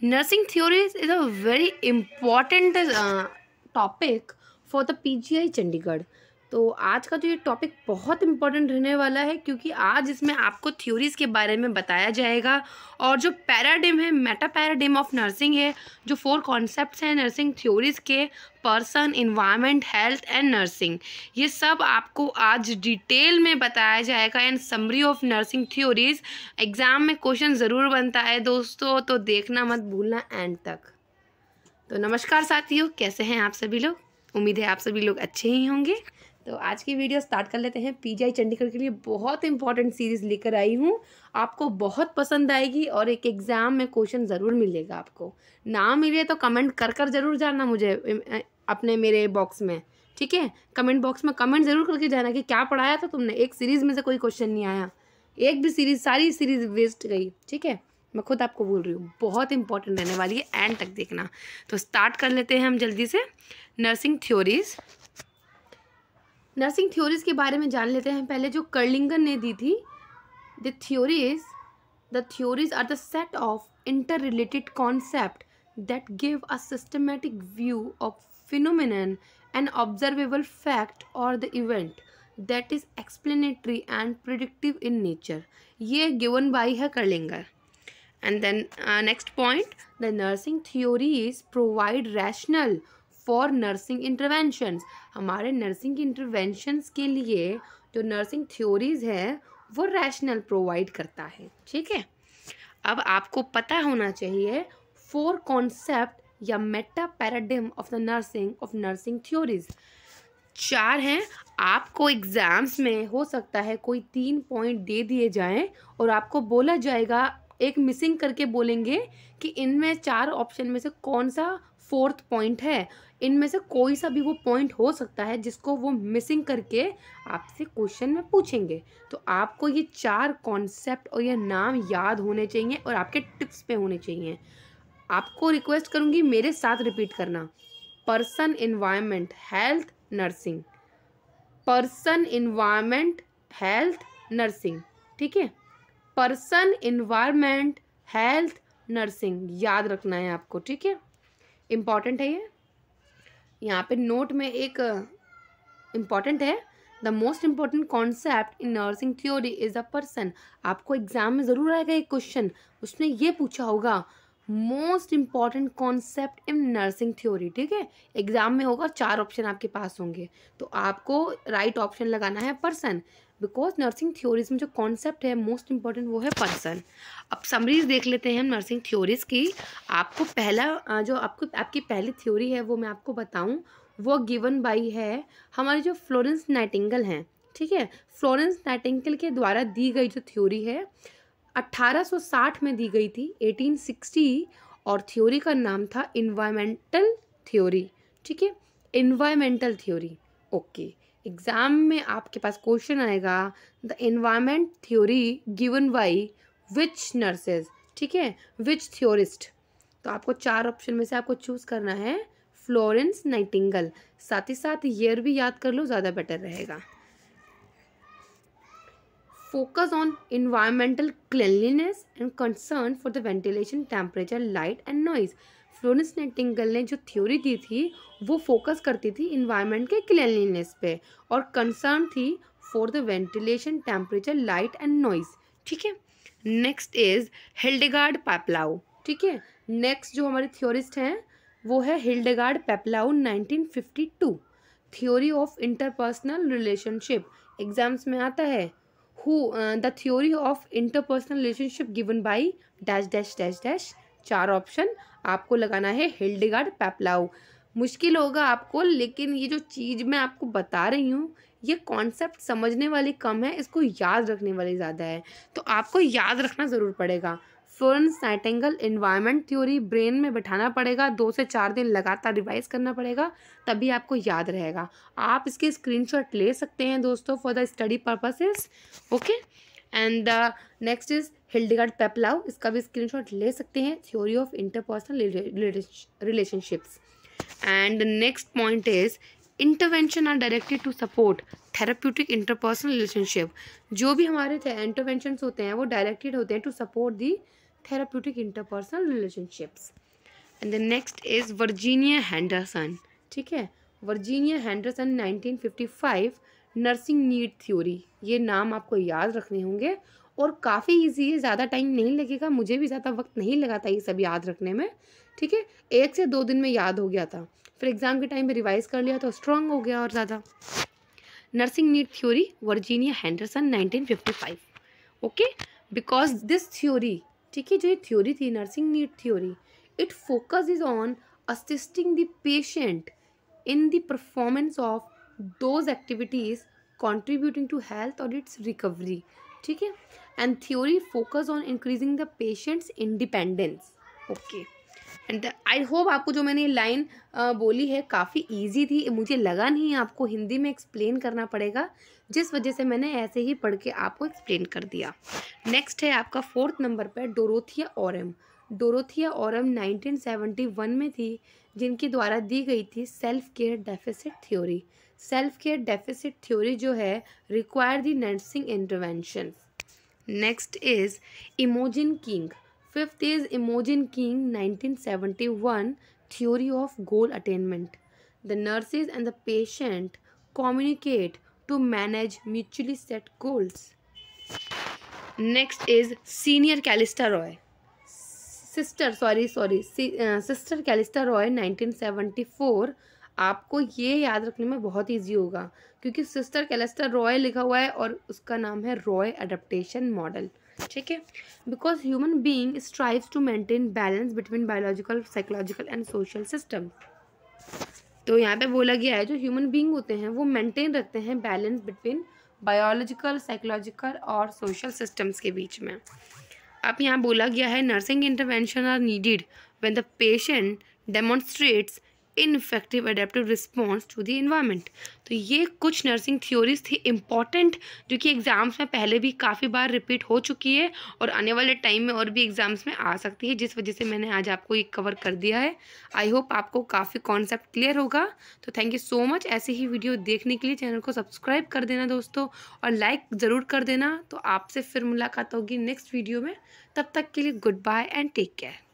Nursing theories is a very important uh, topic for the PGI Chandigarh. तो आज का जो ये टॉपिक बहुत इम्पॉर्टेंट रहने वाला है क्योंकि आज इसमें आपको थ्योरीज़ के बारे में बताया जाएगा और जो पैराडिम है मेटा पैराडिम ऑफ नर्सिंग है जो फोर कॉन्सेप्ट्स हैं नर्सिंग थ्योरीज़ के person environment health and nursing ये सब आपको आज डिटेल में बताया जाएगा and summary of nursing theories exam में क्वेश्चन ज़रूर बनता है दोस्तों तो देखना मत भूलना एंड तक तो नमस्कार साथियों कैसे हैं आप सभी लोग उम्मीद है आप सभी लोग अच्छे ही होंगे तो आज की वीडियो स्टार्ट कर लेते हैं पीजीआई चंडीगढ़ के लिए बहुत इंपॉर्टेंट सीरीज़ लेकर आई हूँ आपको बहुत पसंद आएगी और एक एग्ज़ाम में क्वेश्चन ज़रूर मिलेगा आपको ना मिले तो कमेंट कर कर ज़रूर जाना मुझे अपने मेरे बॉक्स में ठीक है कमेंट बॉक्स में कमेंट ज़रूर करके जाना कि क्या पढ़ाया था तुमने एक सीरीज़ में से कोई क्वेश्चन नहीं आया एक भी सीरीज़ सारी सीरीज़ वेस्ट गई ठीक है मैं खुद आपको बोल रही हूँ बहुत इंपॉर्टेंट रहने वाली है एंड तक देखना तो स्टार्ट कर लेते हैं हम जल्दी से नर्सिंग थ्योरीज़ नर्सिंग थ्योरीज के बारे में जान लेते हैं पहले जो कर्लिंगन ने दी थी the theories the theories are the set of inter related concept that give a systematic view of phenomena and observable fact और the event that is explanatory and predictive in nature ये गिवन बाई है Kerlinger and then next point the nursing theories provide rationale for nursing interventions हमारे nursing interventions के लिए जो nursing theories हैं वो rational provide करता है ठीक है अब आपको पता होना चाहिए फोर कॉन्सेप्ट या metaparadigm of the nursing of nursing theories चार हैं आपको एग्ज़ाम्स में हो सकता है कोई तीन पॉइंट दे दिए जाएं और आपको बोला जाएगा एक मिसिंग करके बोलेंगे कि इनमें चार ऑप्शन में से कौन सा फोर्थ पॉइंट है इनमें से कोई सा भी वो पॉइंट हो सकता है जिसको वो मिसिंग करके आपसे क्वेश्चन में पूछेंगे तो आपको ये चार कॉन्सेप्ट और ये नाम याद होने चाहिए और आपके टिप्स पे होने चाहिए आपको रिक्वेस्ट करूँगी मेरे साथ रिपीट करना person environment health nursing person environment health nursing ठीक है पर्सन इन्वायरमेंट हेल्थ नर्सिंग याद रखना है आपको ठीक है इम्पॉर्टेंट है ये यहाँ पे नोट में एक इम्पॉर्टेंट uh, है the most important concept in nursing theory is a person आपको एग्जाम में ज़रूर आएगा एक क्वेश्चन उसने ये पूछा होगा most important concept in nursing theory ठीक है एग्जाम में होगा चार ऑप्शन आपके पास होंगे तो आपको राइट right ऑप्शन लगाना है पर्सन बिकॉज नर्सिंग थ्योरीज में जो कॉन्सेप्ट है मोस्ट इंपॉर्टेंट वो है पर्सन अब समरीज देख लेते हैं हम नर्सिंग थ्योरीज की आपको पहला जो आपको आपकी पहली थ्योरी है वो मैं आपको बताऊँ वो गिवन बाई है हमारी जो फ्लोरेंस नाइटिंगल हैं ठीक है फ्लोरेंस नाइटिंगल के द्वारा दी गई जो थ्योरी है 1860 में दी गई थी 1860 और थ्योरी का नाम था इन्वायरमेंटल थ्योरी ठीक है इन्वायरमेंटल थ्योरी ओके एग्ज़ाम में आपके पास क्वेश्चन आएगा the environment theory given by which nurses ठीक है विच थ्योरिस्ट तो आपको चार ऑप्शन में से आपको चूज़ करना है फ्लोरेंस नाइटिंगल साथ ही साथ ईयर भी याद कर लो ज़्यादा बेटर रहेगा focus on environmental cleanliness and concern for the ventilation temperature light and noise Florence Nightingale ने जो थ्योरी दी थी वो फोकस करती थी इन्वायरमेंट के क्लिनलीनेस पे और कंसर्न थी for the ventilation temperature light and noise ठीक है नेक्स्ट इज हिल्डेगार्ड पैपलाउ ठीक है नेक्स्ट जो हमारे थ्योरिस्ट हैं वो है Hildegard Peplau 1952 theory of interpersonal relationship exams में आता है who the theory of interpersonal relationship given by dash dash dash dash चार ऑप्शन आपको लगाना है हिल्डगार्ड पैपलाउ मुश्किल होगा आपको लेकिन ये जो चीज़ मैं आपको बता रही हूँ ये कॉन्सेप्ट समझने वाली कम है इसको याद रखने वाली ज़्यादा है तो आपको याद रखना ज़रूर पड़ेगा Florence Nightingale environment theory brain में बैठाना पड़ेगा दो से चार दिन लगातार रिवाइज करना पड़ेगा तभी आपको याद रहेगा आप इसके स्क्रीनशॉट ले सकते हैं दोस्तों for the study purposes okay and the next is Hildegard Peplau इसका भी स्क्रीनशॉट ले सकते हैं theory of interpersonal relationships and next point is intervention are directed to support therapeutic interpersonal relationship जो भी हमारे इंटरवेंशन होते हैं वो डायरेक्टेड होते हैं to support the therapeutic interpersonal relationships and the next is Virginia Henderson ठीक है Virginia Henderson nineteen fifty five nursing need theory ये नाम आपको याद रखने होंगे और काफ़ी इजी है ज़्यादा टाइम नहीं लगेगा मुझे भी ज़्यादा वक्त नहीं लगा था ये सब याद रखने में ठीक है एक से दो दिन में याद हो गया था फिर एग्ज़ाम के टाइम में रिवाइज कर लिया तो स्ट्रांग हो गया और ज़्यादा nursing need theory Virginia Henderson 1955 okay because this theory ठीक है जो ये थ्योरी थी nursing need theory it focus is on assisting the patient in the performance of those activities contributing to health or its recovery ठीक है and theory focus on increasing the patient's independence okay and I hope आपको जो मैंने line बोली है काफ़ी easy थी मुझे लगा नहीं आपको हिंदी में एक्सप्लेन करना पड़ेगा जिस वजह से मैंने ऐसे ही पढ़ के आपको एक्सप्लेन कर दिया नेक्स्ट है आपका फोर्थ नंबर पर डोरोथिया औरम डोरोथिया सेवेंटी 1971 में थी जिनके द्वारा दी गई थी self care deficit theory self care deficit theory जो है require the nursing intervention next is Imogene King fifth is Imogene King 1971 theory of goal attainment the nurses and the patient communicate to manage mutually set goals next is senior Callista Roy sister sorry sorry sister Callista Roy 1974 आपको ये याद रखने में बहुत easy होगा क्योंकि sister Callista Roy लिखा हुआ है और उसका नाम है रॉय अडेप्टेशन मॉडल ठीक है because human being strives to maintain balance between biological psychological and social system तो यहाँ पे बोला गया है जो ह्यूमन बींग होते हैं वो मेंटेन रखते हैं बैलेंस बिटवीन बायोलॉजिकल साइकोलॉजिकल और सोशल सिस्टम्स के बीच में अब यहाँ बोला गया है nursing intervention are needed when the patient demonstrates ineffective adaptive response to the environment तो ये कुछ नर्सिंग थ्योरीज थी इम्पॉर्टेंट जो कि एग्ज़ाम्स में पहले भी काफ़ी बार रिपीट हो चुकी है और आने वाले टाइम में और भी एग्ज़ाम्स में आ सकती है जिस वजह से मैंने आज आपको ये कवर कर दिया है आई होप आपको काफ़ी कॉन्सेप्ट क्लियर होगा तो थैंक यू सो मच ऐसे ही वीडियो देखने के लिए चैनल को सब्सक्राइब कर देना दोस्तों और लाइक ज़रूर कर देना तो आपसे फिर मुलाकात होगी नेक्स्ट वीडियो में तब तक के लिए goodbye and take care